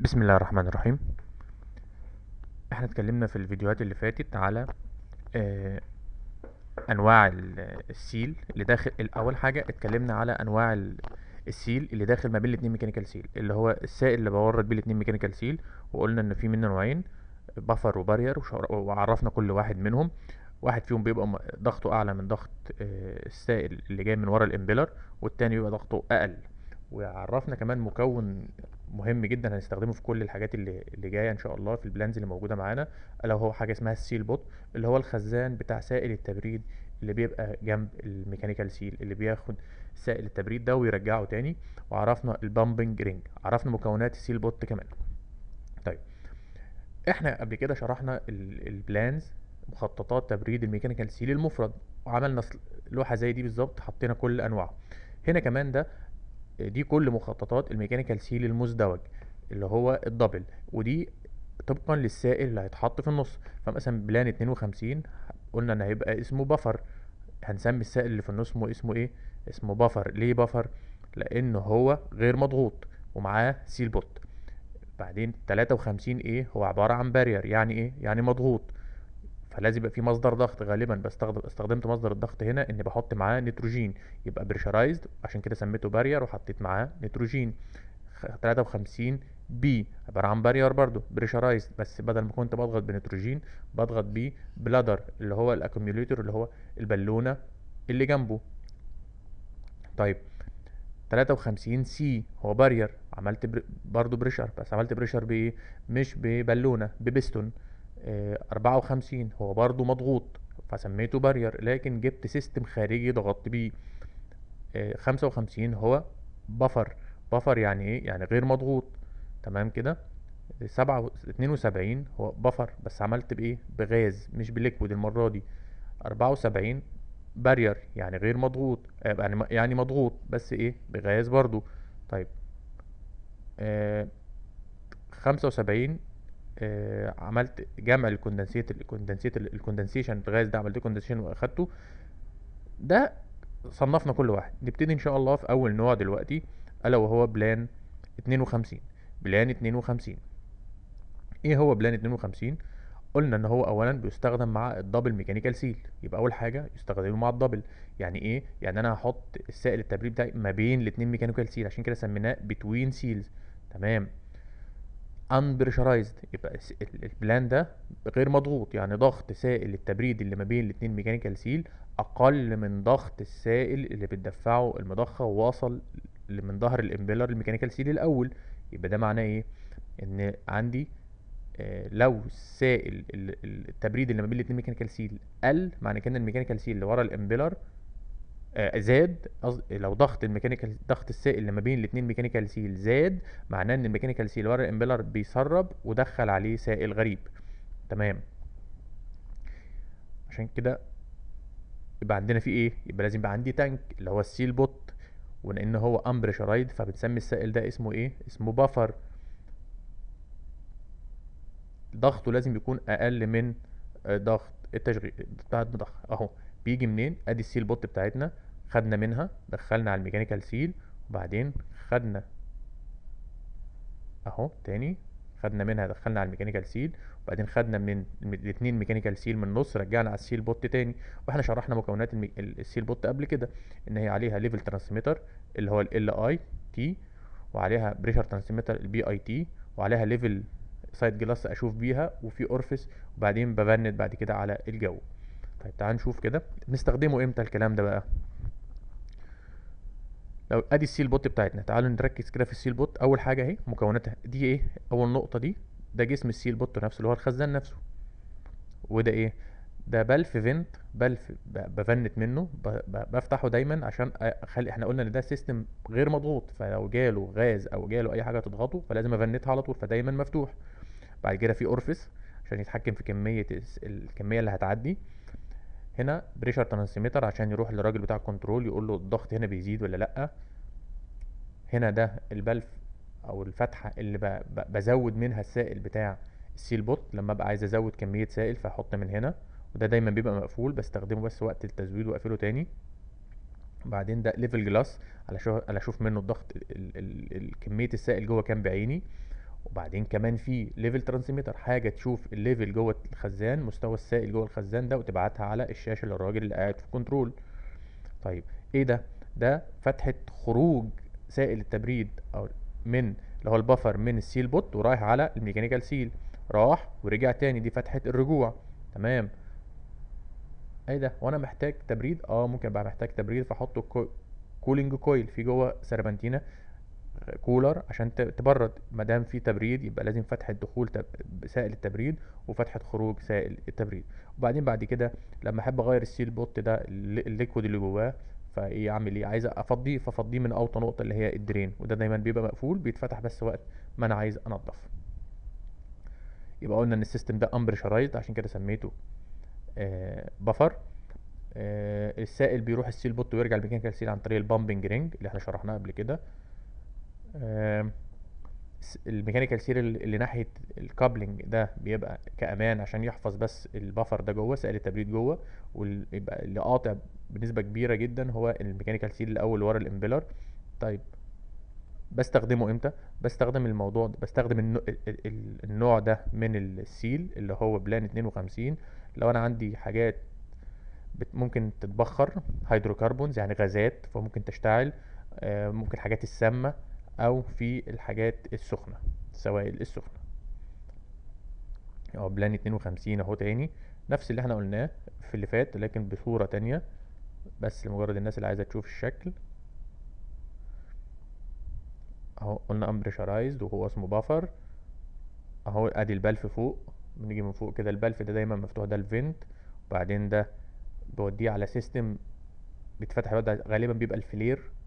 بسم الله الرحمن الرحيم احنا اتكلمنا في الفيديوهات اللي فاتت على اه انواع السيل اللي داخل اول حاجه اتكلمنا على انواع السيل اللي داخل ما بين الاتنين ميكانيكال سيل اللي هو السائل اللي بورد بيه الاتنين ميكانيكال سيل وقلنا ان في منه نوعين بفر وبارير وعرفنا كل واحد منهم واحد فيهم بيبقى ضغطه اعلى من ضغط اه السائل اللي جاي من ورا الامبيلر والتاني بيبقى ضغطه اقل وعرفنا كمان مكون مهم جدا هنستخدمه في كل الحاجات اللي اللي جايه ان شاء الله في البلانز اللي موجوده معانا الا وهو حاجه اسمها السيل بوت اللي هو الخزان بتاع سائل التبريد اللي بيبقى جنب الميكانيكال سيل اللي بياخد سائل التبريد ده ويرجعه تاني وعرفنا البامبنج رينج عرفنا مكونات السيل بوت كمان طيب احنا قبل كده شرحنا البلانز مخططات تبريد الميكانيكال سيل المفرد وعملنا لوحه زي دي بالظبط حطينا كل انواعه هنا كمان ده دي كل مخططات الميكانيكال سيل المزدوج اللي هو الدبل ودي طبقا للسائل اللي هيتحط في النص فمثلا بلان 52 قلنا ان هيبقى اسمه بفر هنسمي السائل اللي في النص اسمه اسمه ايه اسمه بفر ليه بفر لان هو غير مضغوط ومعاه سيل بوت بعدين 53 ايه هو عباره عن بارير يعني ايه يعني مضغوط فلازم يبقى في مصدر ضغط غالبا بستخدم استخدمت مصدر الضغط هنا ان بحط معاه نيتروجين يبقى بريشرايزد عشان كده سميته بارير وحطيت معاه نيتروجين 53 بي عباره عن بارير برضو بريشرايزد بس بدل ما كنت بضغط بنيتروجين بضغط ب بلادر اللي هو الاكوميوليتور اللي هو البالونه اللي جنبه طيب 53 سي هو بارير عملت برضو بريشر بس عملت بريشر بايه مش ببالونه ببستون آه، أربعة وخمسين هو برضو مضغوط فسميته بارير لكن جبت سيستم خارجي ضغطت بيه آه، خمسة وخمسين هو بفر بفر يعني ايه يعني غير مضغوط تمام كده سبعة اتنين وسبعين هو بفر بس عملت بايه بغاز مش بليكويد المرة دي أربعة وسبعين بارير يعني غير مضغوط آه، يعني يعني مضغوط بس ايه بغاز برضو طيب خمسة وسبعين آه، عملت جمع الكوندنسيت الكوندنسيت الكوندنسيشن الغاز ده عملت كوندنسيشن واخدته ده صنفنا كل واحد نبتدي ان شاء الله في اول نوع دلوقتي الا وهو بلان 52 بلان 52 ايه هو بلان 52 قلنا ان هو اولا بيستخدم مع الدبل ميكانيكال سيل يبقى اول حاجه يستخدمه مع الدبل يعني ايه يعني انا هحط السائل التبريد بتاعي ما بين الاثنين ميكانيكال سيل عشان كده سميناه بتوين سيلز تمام unpressurized يبقى البلان ده غير مضغوط يعني ضغط سائل التبريد اللي ما بين الاتنين ميكانيكال سيل اقل من ضغط السائل اللي بتدفعه المضخه ووصل من ظهر الامبيلر الميكانيكال سيل الاول يبقى ده معناه ايه ان عندي آه، لو السائل التبريد اللي ما بين الاتنين ميكانيكال سيل قل معنى كده الميكانيكال سيل اللي ورا الامبيلر آه، زاد لو ضغط الميكانيكال ضغط السائل اللي ما بين الاثنين ميكانيكال سيل زاد معناه ان الميكانيكال سيل ورا الامبيلر بيسرب ودخل عليه سائل غريب تمام عشان كده يبقى عندنا في ايه يبقى لازم يبقى عندي تانك اللي هو السيل بوت ولان هو امبريشرايد فبنسمي السائل ده اسمه ايه اسمه بفر ضغطه لازم يكون اقل من آه، ضغط التشغيل بتاع الضغط اهو بيجي منين ادي السيل بوت بتاعتنا خدنا منها دخلنا على الميكانيكال سيل وبعدين خدنا اهو تاني خدنا منها دخلنا على الميكانيكال سيل وبعدين خدنا من الاثنين ميكانيكال سيل من النص رجعنا على السيل بوت تاني واحنا شرحنا مكونات السيل بوت قبل كده ان هي عليها ليفل ترانسميتر اللي هو ال اي تي وعليها بريشر ترانسميتر البي اي تي وعليها ليفل سايد جلاس اشوف بيها وفي اورفيس وبعدين ببند بعد كده على الجو طيب تعال نشوف كده بنستخدمه امتى الكلام ده بقى لو ادي السيل بوت بتاعتنا تعالوا نركز كده في السيل بوت اول حاجه اهي مكوناتها دي ايه اول نقطه دي ده جسم السيل بوت نفسه اللي هو الخزان نفسه وده ايه ده بلف فينت بلف بفنت منه بفتحه دايما عشان اخلي احنا قلنا ان ده سيستم غير مضغوط فلو جاله غاز او جاله اي حاجه تضغطه فلازم افنتها على طول فدايما مفتوح بعد كده في اورفيس عشان يتحكم في كميه الكميه اللي هتعدي هنا بريشر ترانسميتر عشان يروح للراجل بتاع الكنترول يقول له الضغط هنا بيزيد ولا لا هنا ده البلف او الفتحه اللي بزود منها السائل بتاع السيل بوت لما ابقى عايز ازود كميه سائل فاحط من هنا وده دايما بيبقى مقفول بستخدمه بس وقت التزويد واقفله تاني بعدين ده ليفل جلاس علشان اشوف منه الضغط كميه السائل جوه كام بعيني وبعدين كمان في ليفل ترانسميتر حاجه تشوف الليفل جوه الخزان مستوى السائل جوه الخزان ده وتبعتها على الشاشه للراجل اللي قاعد في كنترول طيب ايه ده ده فتحه خروج سائل التبريد او من اللي هو البفر من السيل بوت ورايح على الميكانيكال سيل راح ورجع تاني دي فتحه الرجوع تمام ايه ده وانا محتاج تبريد اه ممكن بقى محتاج تبريد فاحط كولينج كويل في جوه سربنتينا كولر عشان تبرد ما دام في تبريد يبقى لازم فتحة دخول سائل التبريد وفتحة خروج سائل التبريد وبعدين بعد كده لما احب اغير السيل بوت ده الليكويد اللي جواه فايه اعمل ايه عايز افضيه فافضيه من اوطى نقطه اللي هي الدرين وده دايما بيبقى مقفول بيتفتح بس وقت ما انا عايز انضف يبقى قلنا ان السيستم ده امبريشرايزد عشان كده سميته آه بفر آه السائل بيروح السيل بوت ويرجع الميكانيكال سيل عن طريق البامبنج رينج اللي احنا شرحناه قبل كده الميكانيكال سيريال اللي ناحيه الكابلنج ده بيبقى كامان عشان يحفظ بس البفر ده جوه سائل التبريد جوه ويبقى اللي قاطع بنسبه كبيره جدا هو الميكانيكال سيريال الاول ورا الامبلر طيب بستخدمه امتى بستخدم الموضوع ده بستخدم النوع ده من السيل اللي هو بلان 52 لو انا عندي حاجات ممكن تتبخر هيدروكربونز يعني غازات فممكن تشتعل آه، ممكن حاجات السامه او في الحاجات السخنه السوائل السخنه عبلان اتنين وخمسين اهو تاني نفس اللي احنا قلناه في اللي فات لكن بصوره تانية بس لمجرد الناس اللي عايزه تشوف الشكل اهو قلنا امبريشرايزد وهو اسمه بافر اهو ادي البلف فوق بنيجي من فوق كده البلف ده دايما مفتوح ده الفنت وبعدين ده بوديه على سيستم بيتفتح غالبا بيبقى الفلير